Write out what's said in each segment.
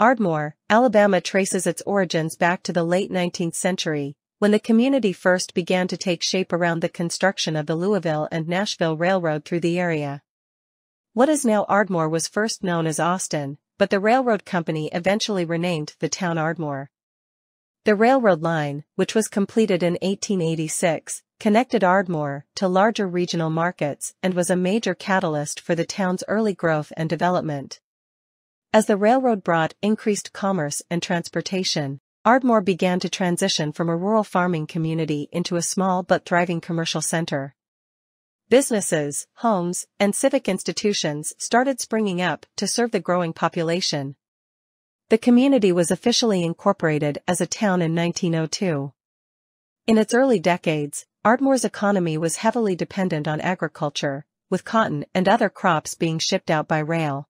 Ardmore, Alabama traces its origins back to the late 19th century, when the community first began to take shape around the construction of the Louisville and Nashville Railroad through the area. What is now Ardmore was first known as Austin, but the railroad company eventually renamed the town Ardmore. The railroad line, which was completed in 1886, connected Ardmore to larger regional markets and was a major catalyst for the town's early growth and development. As the railroad brought increased commerce and transportation, Ardmore began to transition from a rural farming community into a small but thriving commercial center. Businesses, homes, and civic institutions started springing up to serve the growing population. The community was officially incorporated as a town in 1902. In its early decades, Ardmore's economy was heavily dependent on agriculture, with cotton and other crops being shipped out by rail.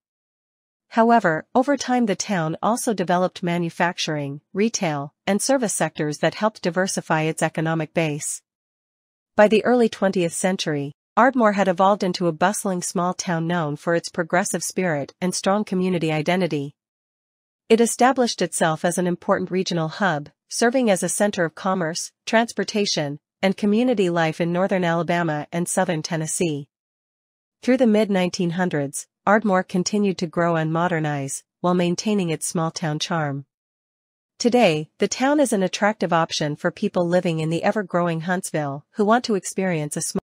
However, over time the town also developed manufacturing, retail, and service sectors that helped diversify its economic base. By the early 20th century, Ardmore had evolved into a bustling small town known for its progressive spirit and strong community identity. It established itself as an important regional hub, serving as a center of commerce, transportation, and community life in northern Alabama and southern Tennessee. Through the mid-1900s, Ardmore continued to grow and modernize, while maintaining its small-town charm. Today, the town is an attractive option for people living in the ever-growing Huntsville who want to experience a small